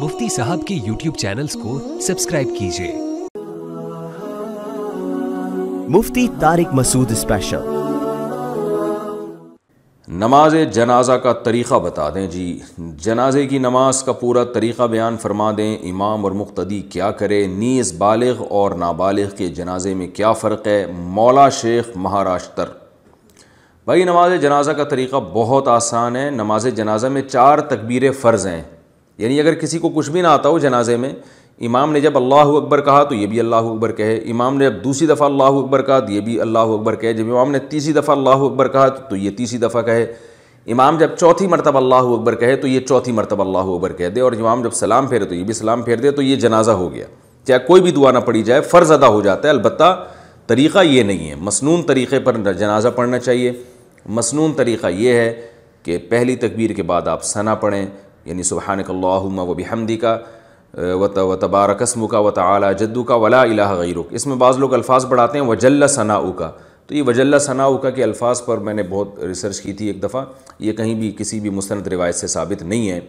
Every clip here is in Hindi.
मुफ्ती साहब के यूट्यूब चैनल्स को सब्सक्राइब कीजिए मुफ्ती तारिक मसूद स्पेशल नमाज जनाजा का तरीक़ा बता दें जी जनाजे की नमाज का पूरा तरीक़ा बयान फरमा दें इमाम और मुख्तदी क्या करे नीज़ बालग और नाबालिग के जनाजे में क्या फ़र्क है मौला शेख महाराष्ट्र भाई नमाज जनाजा का तरीक़ा बहुत आसान है नमाज जनाजा में चार तकबीरें फ़र्ज़ हैं यानी अगर किसी को कुछ भी ना आता हो जनाजे में इमाम ने जब अल्लाह अकबर कहा तो ये भी अल्लाह अकबर कहे इमाम ने जब दूसरी दफ़ा अल्लाह अकबर कहा तो ये भी अल्लाह अकबर कहे जब इमाम ने तीसरी दफ़ा अल्लाह अकबर कहा तो ये तीसरी दफ़ा कहे इमाम जब चौथी मरतब अल्लाह अकबर कहे तो ये चौथी मरतब अल्लाह अकबर कह दे और इमाम जब सलाम फेरे तो ये भी सलाम फेर दे तो ये जनाजा हो गया चाहे कोई भी दुआ ना पड़ी जाए फ़र्ज़ अदा हो जाता है अलबत् तरीक़ा ये नहीं है मसनून तरीक़े पर जनाजा पढ़ना चाहिए मसनून तरीक़ा ये है कि पहली तकबीर के बाद आप सना पढ़ें यानी सुबहानकल्लाम व बिहमदी का वत व तबारकस्म का वत तला जद्दू का वला इला गैरुक इसमें बाज़ लोग अल्फाज पढ़ाते हैं वजल सनाऊ का तो ये वजल वजल्ला का के अल्फाज पर मैंने बहुत रिसर्च की थी एक दफ़ा ये कहीं भी किसी भी मुस्ंद रिवायत से साबित नहीं है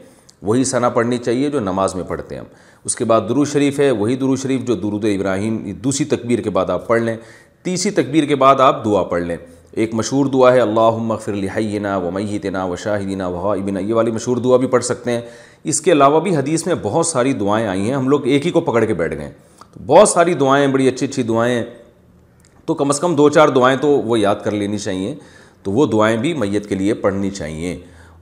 वही सना पढ़नी चाहिए जो नमाज में पढ़ते हैं हम उसके बाद दुरू शरीफ है वही दुरू शरीफ जो दुरुद इब्राहिम दूसरी तकबीर के बाद आप पढ़ लें तीसरी तकबीर के बाद आप दुआ पढ़ लें एक मशहूर दुआ है अल्लाह फिर लिहाइना व व शाहिदीना वाहिबिना ये वाली मशहूर दुआ भी पढ़ सकते हैं इसके अलावा भी हदीस में बहुत सारी दुआएं आई हैं हम लोग एक ही को पकड़ के बैठ गए तो बहुत सारी दुआएं बड़ी अच्छी अच्छी दुआएं तो कम से कम दो चार दुआएं तो वो याद कर लेनी चाहिए तो वो दुआएं भी मैत के लिए पढ़नी चाहिए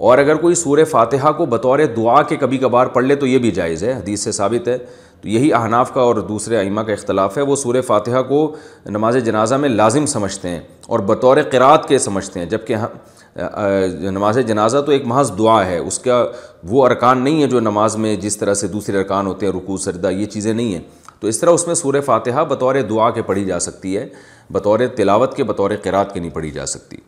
और अगर कोई सूर्य फातिहा को बतौर दुआ के कभी कभार पढ़ ले तो ये भी जायज़ है हदीस से साबित है तो यही अहनाफ का और दूसरे आइमा का इख्तलाफ है वो सूर्य फातिहा को नमाज जनाजा में लाजिम समझते हैं और बतौर क़रात के समझते हैं जबकि नमाज जनाजा तो एक महज दुआ है उसका वो अरकान नहीं है जो नमाज में जिस तरह से दूसरे अरकान होते हैं रुकू सरदा ये चीज़ें नहीं हैं तो इस तरह उसमें सूर्य फातिहा बतौर दुआ के पढ़ी जा सकती है बतौर तिलावत के बतौर क़रात के नहीं पढ़ी जा सकती